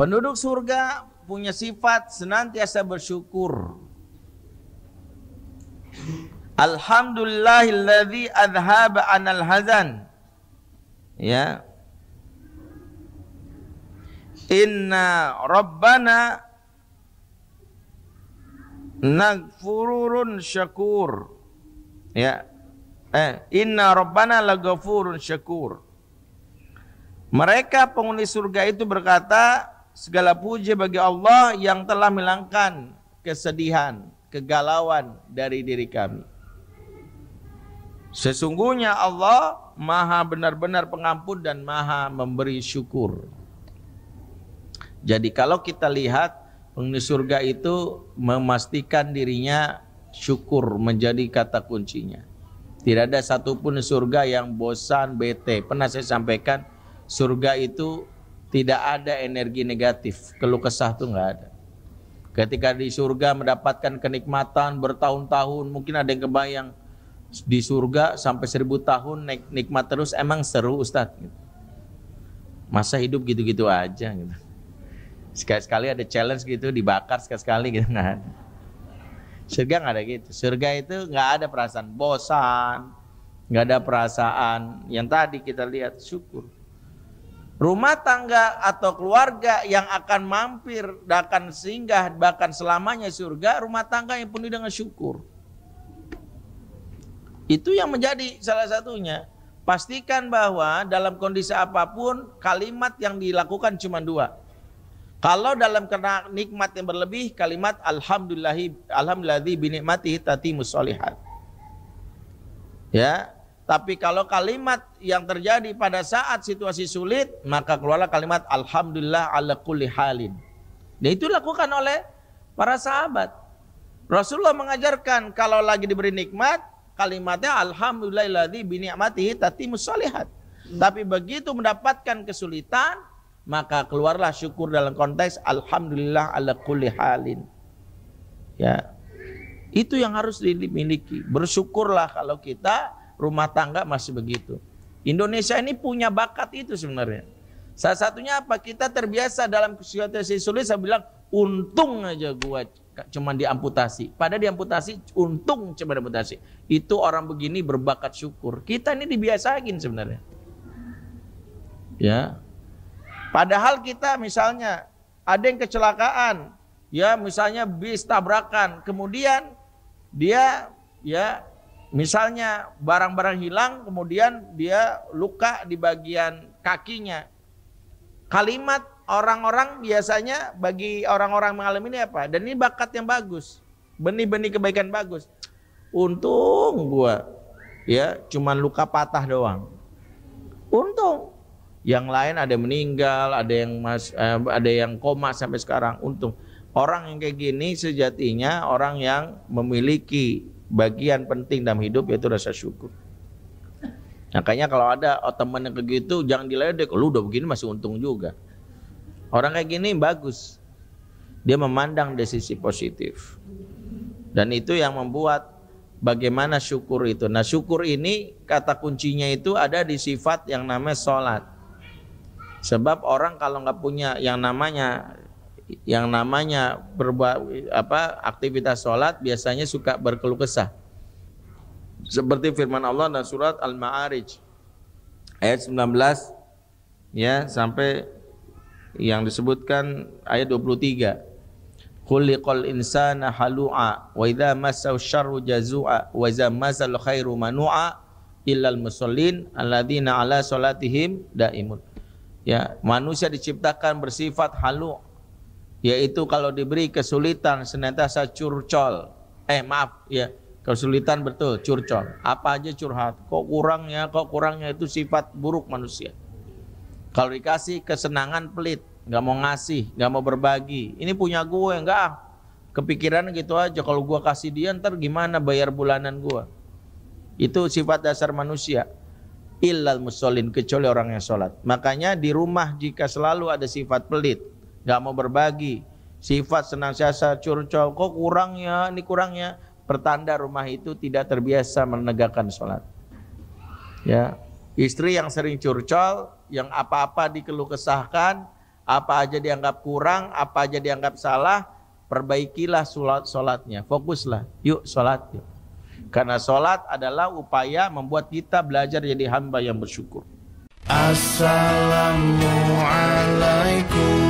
Penduduk surga punya sifat senantiasa bersyukur. Alhamdulillahilladzi adhaba anal hazan. Ya. Inna rabbana nagfurun syakur. Ya. Eh, inna rabbana lagafurun syakur. Mereka penghuni surga itu berkata, Segala puji bagi Allah yang telah menghilangkan kesedihan, kegalauan dari diri kami. Sesungguhnya Allah maha benar-benar pengampun dan maha memberi syukur. Jadi kalau kita lihat penghuni surga itu memastikan dirinya syukur menjadi kata kuncinya. Tidak ada satupun surga yang bosan, bete. Pernah saya sampaikan surga itu tidak ada energi negatif, keluh kesah itu nggak ada. Ketika di surga mendapatkan kenikmatan bertahun-tahun, mungkin ada yang kebayang di surga sampai seribu tahun nik nikmat terus emang seru Ustadz. Gitu. Masa hidup gitu-gitu aja gitu. Sekali-sekali ada challenge gitu dibakar sekali-sekali gitu Nah, ada. Surga nggak ada gitu. Surga itu nggak ada perasaan bosan, nggak ada perasaan yang tadi kita lihat syukur rumah tangga atau keluarga yang akan mampir dan akan singgah bahkan selamanya surga rumah tangga yang penuh dengan syukur itu yang menjadi salah satunya pastikan bahwa dalam kondisi apapun kalimat yang dilakukan cuma dua kalau dalam kena nikmat yang berlebih kalimat alhamdulillahi alhamdulillahi binikmatihi tatimus musolihat ya tapi kalau kalimat yang terjadi pada saat situasi sulit, maka keluarlah kalimat alhamdulillah ala kulli halin. Dan nah, itu dilakukan oleh para sahabat. Rasulullah mengajarkan kalau lagi diberi nikmat, kalimatnya alhamdulillahilladzi bi ni'matihi tatimus Tapi begitu mendapatkan kesulitan, maka keluarlah syukur dalam konteks alhamdulillah ala kulli halin. Ya. Itu yang harus dimiliki. Bersyukurlah kalau kita rumah tangga masih begitu. Indonesia ini punya bakat itu sebenarnya. Salah satunya apa? Kita terbiasa dalam situasi sulit saya bilang untung aja gua cuman diamputasi. Pada diamputasi untung cuma diamputasi. Itu orang begini berbakat syukur. Kita ini dibiasain sebenarnya. Ya. Padahal kita misalnya ada yang kecelakaan, ya misalnya bis tabrakan, kemudian dia ya Misalnya barang-barang hilang kemudian dia luka di bagian kakinya. Kalimat orang-orang biasanya bagi orang-orang mengalami ini apa? Dan ini bakat yang bagus. Benih-benih kebaikan bagus. Untung gua ya cuman luka patah doang. Untung yang lain ada yang meninggal, ada yang mas, eh, ada yang koma sampai sekarang. Untung orang yang kayak gini sejatinya orang yang memiliki bagian penting dalam hidup yaitu rasa syukur. Makanya nah, kalau ada oh, teman yang kayak gitu jangan diledek, lu udah begini masih untung juga. Orang kayak gini bagus. Dia memandang dari sisi positif. Dan itu yang membuat bagaimana syukur itu. Nah syukur ini kata kuncinya itu ada di sifat yang namanya sholat. Sebab orang kalau nggak punya yang namanya yang namanya berbuat apa aktivitas sholat biasanya suka berkeluh kesah seperti firman Allah dan surat Al-Ma'arij ayat 19 ya sampai yang disebutkan ayat 23 Kulikol insana halu'a wa idza massahu syarru jazu'a wa idza massal khairu manu'a illal musallin alladzina ala salatihim daimun ya manusia diciptakan bersifat halu' yaitu kalau diberi kesulitan senantiasa curcol. Eh maaf ya, kesulitan betul curcol. Apa aja curhat. Kok kurangnya, kok kurangnya itu sifat buruk manusia. Kalau dikasih kesenangan pelit, nggak mau ngasih, nggak mau berbagi. Ini punya gue, enggak ah. Kepikiran gitu aja. Kalau gue kasih dia ntar gimana bayar bulanan gue. Itu sifat dasar manusia. Illal musolin kecuali orang yang sholat. Makanya di rumah jika selalu ada sifat pelit, nggak mau berbagi, sifat senantiasa curcol, kok kurang ya, ini kurangnya, pertanda rumah itu tidak terbiasa menegakkan sholat. Ya, istri yang sering curcol, yang apa-apa dikeluh kesahkan, apa aja dianggap kurang, apa aja dianggap salah, perbaikilah sholat sholatnya, fokuslah, yuk sholat yuk. Karena sholat adalah upaya membuat kita belajar jadi hamba yang bersyukur. Assalamualaikum